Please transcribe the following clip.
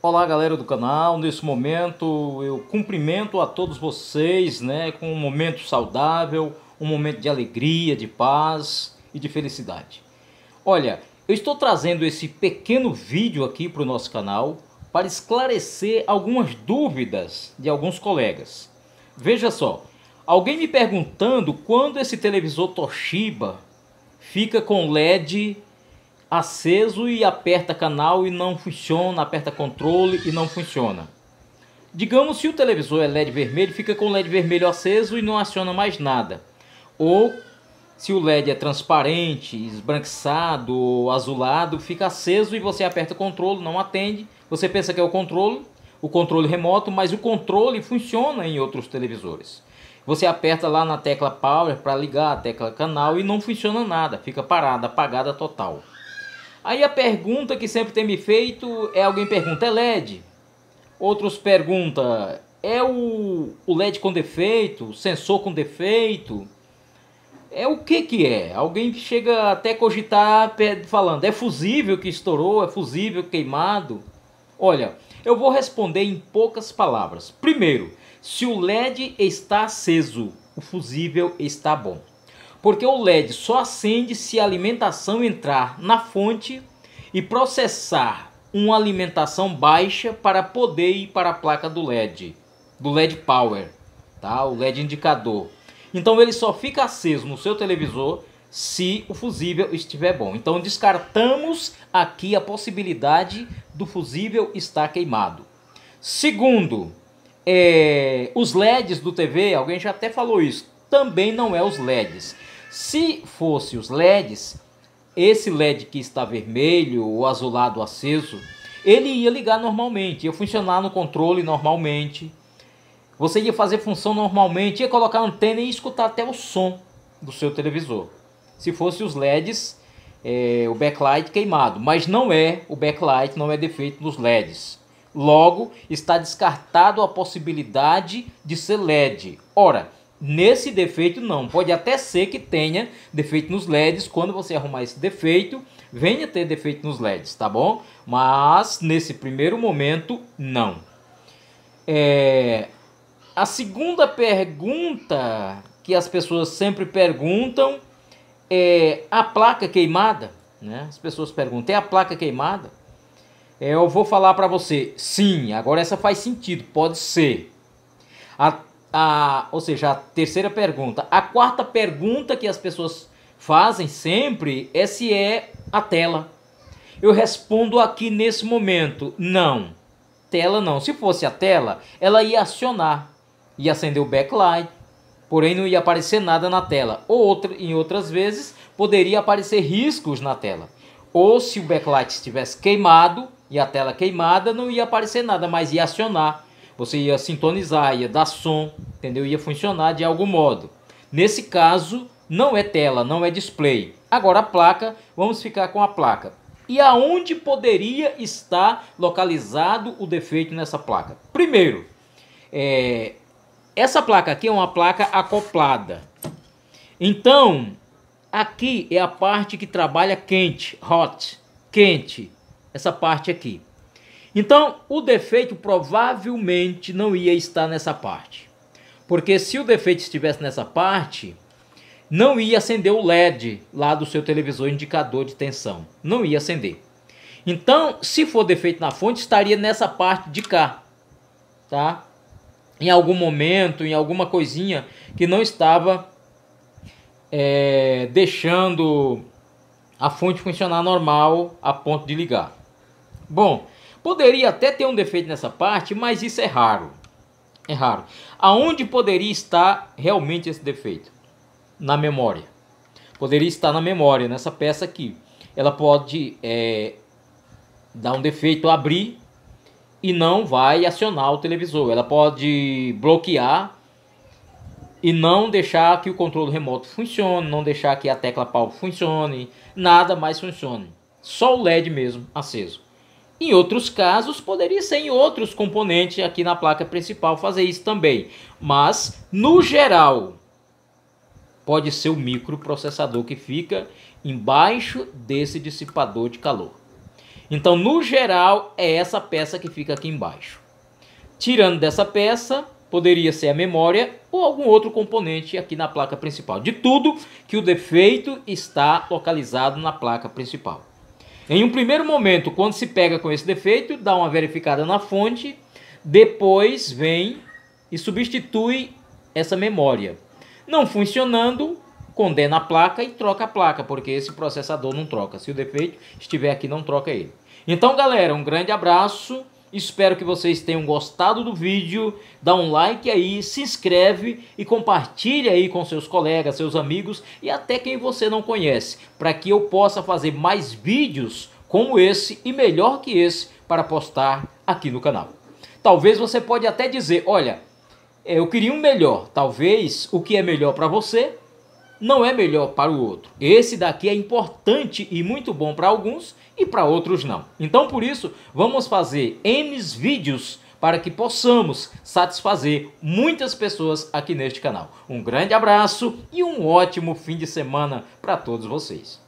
Olá galera do canal, nesse momento eu cumprimento a todos vocês né, com um momento saudável, um momento de alegria, de paz e de felicidade. Olha, eu estou trazendo esse pequeno vídeo aqui para o nosso canal para esclarecer algumas dúvidas de alguns colegas. Veja só, alguém me perguntando quando esse televisor Toshiba fica com LED aceso e aperta canal e não funciona, aperta controle e não funciona. Digamos se o televisor é LED vermelho, fica com o LED vermelho aceso e não aciona mais nada. Ou se o LED é transparente, esbranquiçado ou azulado, fica aceso e você aperta o controle, não atende. Você pensa que é o controle, o controle remoto, mas o controle funciona em outros televisores. Você aperta lá na tecla Power para ligar a tecla canal e não funciona nada, fica parada, apagada total. Aí a pergunta que sempre tem me feito é alguém pergunta é LED. Outros pergunta é o, o LED com defeito, sensor com defeito. É o que que é? Alguém chega até cogitar falando, é fusível que estourou, é fusível queimado? Olha, eu vou responder em poucas palavras. Primeiro, se o LED está aceso, o fusível está bom porque o LED só acende se a alimentação entrar na fonte e processar uma alimentação baixa para poder ir para a placa do LED, do LED Power, tá? O LED indicador. Então ele só fica aceso no seu televisor se o fusível estiver bom. Então descartamos aqui a possibilidade do fusível estar queimado. Segundo, é, os LEDs do TV, alguém já até falou isso, também não é os LEDs. Se fosse os LEDs, esse LED que está vermelho ou azulado aceso, ele ia ligar normalmente, ia funcionar no controle normalmente. Você ia fazer função normalmente, ia colocar a antena e escutar até o som do seu televisor. Se fosse os LEDs, é, o backlight queimado, mas não é o backlight, não é defeito nos LEDs. Logo, está descartado a possibilidade de ser LED. Ora, Nesse defeito não, pode até ser que tenha defeito nos LEDs, quando você arrumar esse defeito, venha ter defeito nos LEDs, tá bom? Mas nesse primeiro momento, não. É... A segunda pergunta que as pessoas sempre perguntam é a placa queimada, né? As pessoas perguntam, é a placa queimada? É, eu vou falar para você, sim, agora essa faz sentido, pode ser. A a, ou seja, a terceira pergunta. A quarta pergunta que as pessoas fazem sempre é se é a tela. Eu respondo aqui nesse momento, não. Tela não. Se fosse a tela, ela ia acionar, e acender o backlight, porém não ia aparecer nada na tela. Ou em outras vezes, poderia aparecer riscos na tela. Ou se o backlight estivesse queimado e a tela queimada, não ia aparecer nada, mas ia acionar você ia sintonizar, ia dar som, entendeu? Ia funcionar de algum modo. Nesse caso, não é tela, não é display. Agora a placa, vamos ficar com a placa. E aonde poderia estar localizado o defeito nessa placa? Primeiro, é, essa placa aqui é uma placa acoplada. Então, aqui é a parte que trabalha quente, hot, quente, essa parte aqui. Então, o defeito provavelmente não ia estar nessa parte. Porque se o defeito estivesse nessa parte, não ia acender o LED lá do seu televisor indicador de tensão. Não ia acender. Então, se for defeito na fonte, estaria nessa parte de cá. Tá? Em algum momento, em alguma coisinha que não estava é, deixando a fonte funcionar normal a ponto de ligar. Bom, Poderia até ter um defeito nessa parte, mas isso é raro. É raro. Aonde poderia estar realmente esse defeito? Na memória. Poderia estar na memória, nessa peça aqui. Ela pode é, dar um defeito, abrir e não vai acionar o televisor. Ela pode bloquear e não deixar que o controle remoto funcione, não deixar que a tecla pau funcione, nada mais funcione. Só o LED mesmo aceso. Em outros casos, poderia ser em outros componentes aqui na placa principal fazer isso também. Mas, no geral, pode ser o microprocessador que fica embaixo desse dissipador de calor. Então, no geral, é essa peça que fica aqui embaixo. Tirando dessa peça, poderia ser a memória ou algum outro componente aqui na placa principal. De tudo que o defeito está localizado na placa principal. Em um primeiro momento, quando se pega com esse defeito, dá uma verificada na fonte, depois vem e substitui essa memória. Não funcionando, condena a placa e troca a placa, porque esse processador não troca. Se o defeito estiver aqui, não troca ele. Então, galera, um grande abraço. Espero que vocês tenham gostado do vídeo. Dá um like aí, se inscreve e compartilha aí com seus colegas, seus amigos e até quem você não conhece, para que eu possa fazer mais vídeos como esse e melhor que esse para postar aqui no canal. Talvez você pode até dizer, olha, eu queria um melhor. Talvez o que é melhor para você não é melhor para o outro. Esse daqui é importante e muito bom para alguns e para outros não. Então, por isso, vamos fazer N vídeos para que possamos satisfazer muitas pessoas aqui neste canal. Um grande abraço e um ótimo fim de semana para todos vocês.